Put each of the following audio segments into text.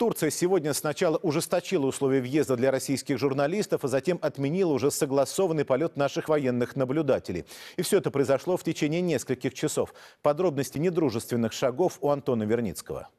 Турция сегодня сначала ужесточила условия въезда для российских журналистов, а затем отменила уже согласованный полет наших военных наблюдателей. И все это произошло в течение нескольких часов. Подробности недружественных шагов у Антона Верницкого.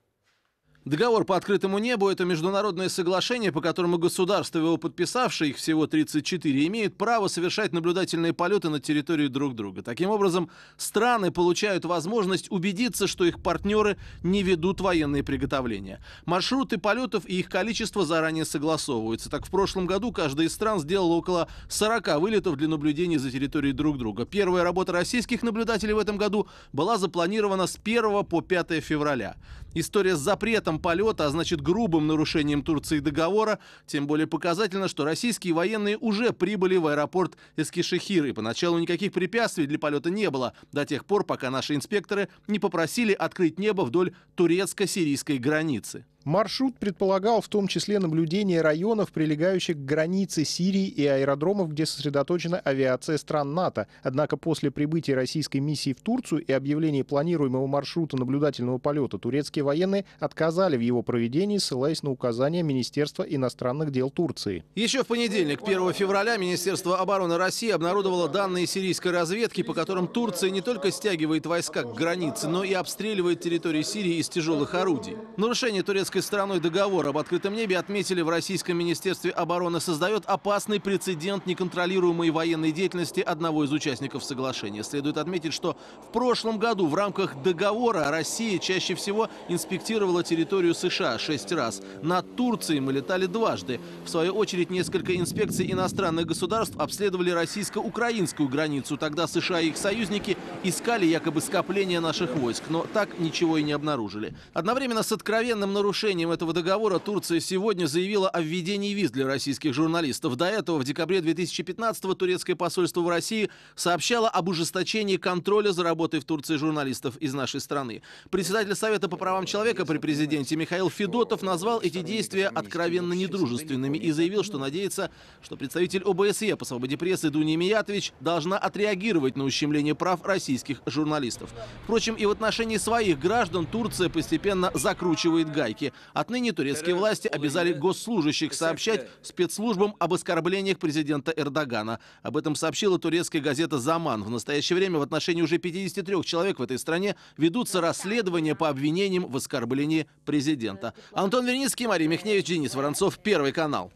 Договор по открытому небу – это международное соглашение, по которому государства, его подписавшие, их всего 34, имеют право совершать наблюдательные полеты на территории друг друга. Таким образом, страны получают возможность убедиться, что их партнеры не ведут военные приготовления. Маршруты полетов и их количество заранее согласовываются. Так, в прошлом году каждая из стран сделала около 40 вылетов для наблюдения за территорией друг друга. Первая работа российских наблюдателей в этом году была запланирована с 1 по 5 февраля. История с запретом полета, а значит грубым нарушением Турции договора, тем более показательно, что российские военные уже прибыли в аэропорт Эскишехир, и поначалу никаких препятствий для полета не было, до тех пор, пока наши инспекторы не попросили открыть небо вдоль турецко-сирийской границы. Маршрут предполагал в том числе наблюдение районов, прилегающих к границе Сирии и аэродромов, где сосредоточена авиация стран НАТО. Однако после прибытия российской миссии в Турцию и объявления планируемого маршрута наблюдательного полета турецкие военные отказали в его проведении, ссылаясь на указания Министерства иностранных дел Турции. Еще в понедельник, 1 февраля, Министерство обороны России обнародовало данные сирийской разведки, по которым Турция не только стягивает войска к границе, но и обстреливает территорию Сирии из тяжелых орудий. Нарушение турецкого американской стороной договор об открытом небе отметили в Российском министерстве обороны создает опасный прецедент неконтролируемой военной деятельности одного из участников соглашения. Следует отметить, что в прошлом году в рамках договора Россия чаще всего инспектировала территорию США шесть раз. Над Турцией мы летали дважды. В свою очередь несколько инспекций иностранных государств обследовали российско-украинскую границу. Тогда США и их союзники искали якобы скопление наших войск, но так ничего и не обнаружили. Одновременно с откровенным нарушением нарушением этого договора Турция сегодня заявила о введении виз для российских журналистов. До этого, в декабре 2015-го, турецкое посольство в России сообщало об ужесточении контроля за работой в Турции журналистов из нашей страны. Председатель Совета по правам человека при президенте Михаил Федотов назвал эти действия откровенно недружественными и заявил, что надеется, что представитель ОБСЕ по свободе прессы Дуния Миятович должна отреагировать на ущемление прав российских журналистов. Впрочем, и в отношении своих граждан Турция постепенно закручивает гайки. Отныне турецкие власти обязали госслужащих сообщать спецслужбам об оскорблениях президента Эрдогана. Об этом сообщила турецкая газета «Заман». В настоящее время в отношении уже 53 человек в этой стране ведутся расследования по обвинениям в оскорблении президента. Антон Верницкий, Мария Михневич, Денис Воронцов, Первый канал.